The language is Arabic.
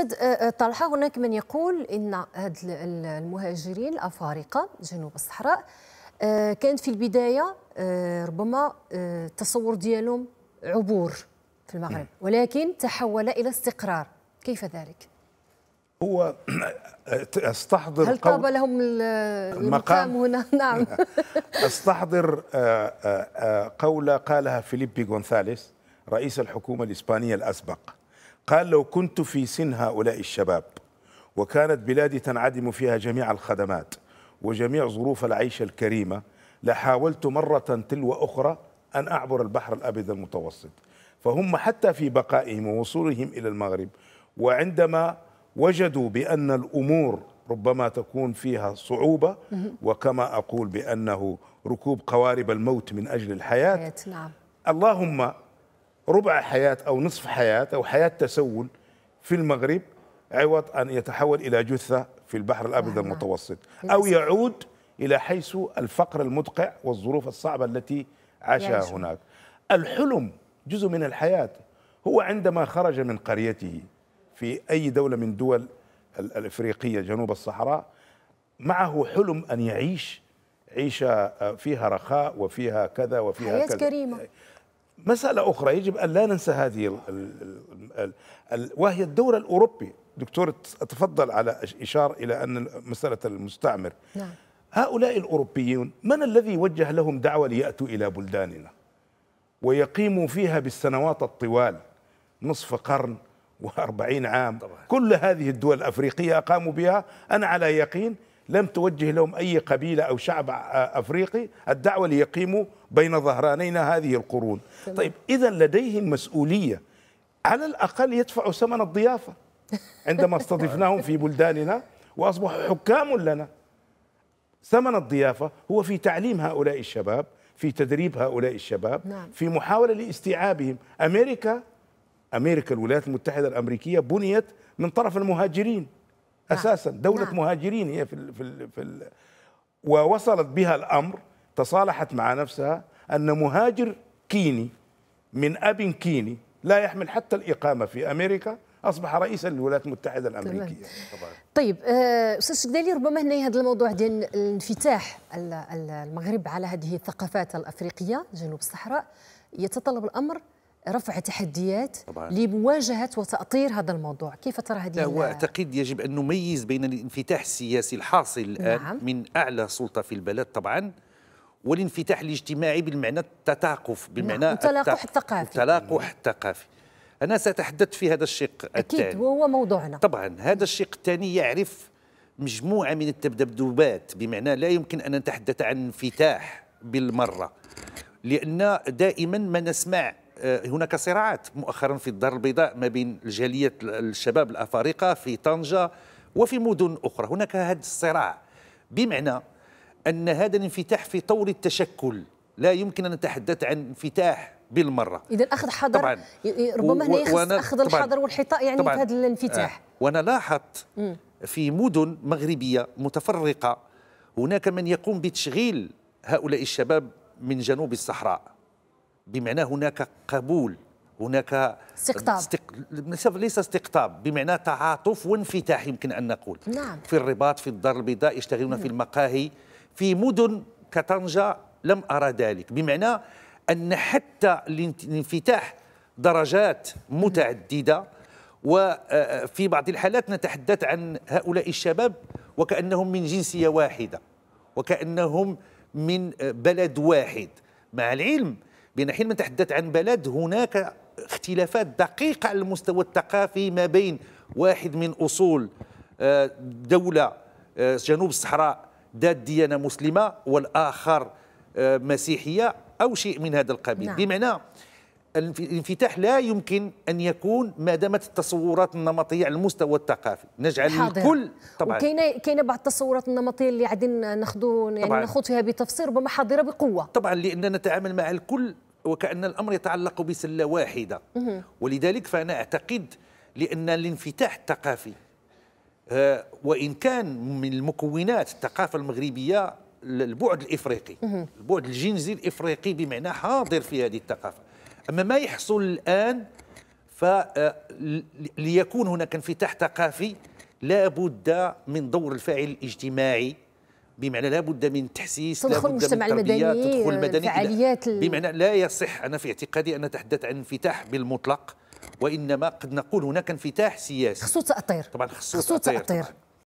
آه، آه، طلحة هناك من يقول إن هاد المهاجرين الأفارقة جنوب الصحراء آه، كانت في البداية ربما التصور ديالهم عبور في المغرب نعم. ولكن تحول إلى استقرار كيف ذلك؟ هو استحضر هل طاب لهم المقام هنا نعم استحضر قولة قالها فيليبي غونثاليس رئيس الحكومة الإسبانية الأسبق قال لو كنت في سن هؤلاء الشباب وكانت بلادي تنعدم فيها جميع الخدمات وجميع ظروف العيش الكريمة لحاولت مرة تلو أخرى أن أعبر البحر الأبيض المتوسط فهم حتى في بقائهم ووصولهم إلى المغرب وعندما وجدوا بأن الأمور ربما تكون فيها صعوبة وكما أقول بأنه ركوب قوارب الموت من أجل الحياة نعم. اللهم ربع حياة أو نصف حياة أو حياة تسول في المغرب عوض أن يتحول إلى جثة في البحر الأبيض نعم. المتوسط أو يعود إلى حيث الفقر المدقع والظروف الصعبة التي عاشها هناك الحلم جزء من الحياة هو عندما خرج من قريته في أي دولة من دول الإفريقية جنوب الصحراء معه حلم أن يعيش عيشة آه، فيها رخاء وفيها كذا وفيها حياة كذا كريمة مسألة أخرى يجب أن لا ننسى هذه الـ الـ الـ الـ وهي الدور الأوروبي دكتور تفضل على إشارة إلى أن مسألة المستعمر نعم. هؤلاء الأوروبيون من الذي وجه لهم دعوة ليأتوا إلى بلداننا ويقيموا فيها بالسنوات الطوال نصف قرن وأربعين عام طبعا. كل هذه الدول الأفريقية أقاموا بها أنا على يقين لم توجه لهم أي قبيلة أو شعب أفريقي الدعوة ليقيموا بين ظهرانينا هذه القرون طيب إذا لديهم مسؤولية على الأقل يدفعوا ثمن الضيافة عندما استضفناهم في بلداننا وأصبحوا حكام لنا ثمن الضيافة هو في تعليم هؤلاء الشباب في تدريب هؤلاء الشباب نعم. في محاولة لاستيعابهم أمريكا أمريكا الولايات المتحدة الأمريكية بنيت من طرف المهاجرين نعم. اساسا دوله نعم. مهاجرين هي في الـ في الـ في الـ ووصلت بها الامر تصالحت مع نفسها ان مهاجر كيني من اب كيني لا يحمل حتى الاقامه في امريكا اصبح رئيسا للولايات المتحده الامريكيه طبعا. طيب آه، استاذ شكدالي ربما هنا هذا الموضوع ديال الانفتاح المغرب على هذه الثقافات الافريقيه جنوب الصحراء يتطلب الامر رفع تحديات طبعاً. لمواجهة وتأطير هذا الموضوع كيف ترى هذه هو أعتقد يجب أن نميز بين الانفتاح السياسي الحاصل الآن نعم. من أعلى سلطة في البلد طبعا والانفتاح الاجتماعي بالمعنى التثاقف نعم، بالمعنى نعم. التلاقح الثقافي التلاقح الثقافي أنا سأتحدث في هذا الشق أكيد التاني. وهو موضوعنا طبعا هذا الشق الثاني يعرف مجموعة من التبدبدوبات بمعنى لا يمكن أن نتحدث عن انفتاح بالمرة لأن دائما ما نسمع آه، هناك صراعات مؤخرا في الدار البيضاء ما بين الجاليات الشباب الأفارقة في طنجة وفي مدن أخرى هناك هذا الصراع بمعنى أن هذا الانفتاح في طور التشكل لا يمكن أن نتحدث عن انفتاح بالمره اذا اخذ حذر طبعا ربما هنا يخص اخذ الحذر والحطاء يعني في هذا الانفتاح آه وانا لاحظت في مدن مغربيه متفرقه هناك من يقوم بتشغيل هؤلاء الشباب من جنوب الصحراء بمعنى هناك قبول هناك استقطاب استق... ليس استقطاب بمعنى تعاطف وانفتاح يمكن ان نقول نعم. في الرباط في الدار البيضاء يشتغلون في نعم. المقاهي في مدن كطنجه لم ارى ذلك بمعنى ان حتى الانفتاح درجات متعدده وفي آه، آه، بعض الحالات نتحدث عن هؤلاء الشباب وكانهم من جنسيه واحده وكانهم من آه، بلد واحد مع العلم لأن حينما تحدث عن بلد هناك اختلافات دقيقة على المستوى الثقافي ما بين واحد من أصول آه، دولة آه، جنوب الصحراء ذات ديانة مسلمة والآخر آه، مسيحية أو شيء من هذا القبيل نعم. بمعنى الانفتاح لا يمكن ان يكون ما دامت التصورات النمطيه على المستوى الثقافي نجعل حاضر. الكل طبعا كاينه بعض التصورات النمطيه اللي قاعدين ناخذوا يعني ناخذ فيها بتفسير ربما حاضره بقوه طبعا لاننا نتعامل مع الكل وكأن الأمر يتعلق بسلة واحدة ولذلك فأنا أعتقد لأن الانفتاح الثقافي آه، وإن كان من المكونات الثقافة المغربية البعد الإفريقي البعد الجنسي الإفريقي بمعنى حاضر في هذه الثقافة أما ما يحصل الآن فليكون آه، هناك انفتاح ثقافي لابد من دور الفاعل الاجتماعي بمعنى لابد من تحسيس تدخل لابد المجتمع من تربية المدني تدخل المدني فعاليات بمعنى لا يصح أنا في اعتقادي أن نتحدث عن انفتاح بالمطلق وإنما قد نقول هناك انفتاح سياسي خصو تأطير طبعا خصو تأطير, خصو تأطير.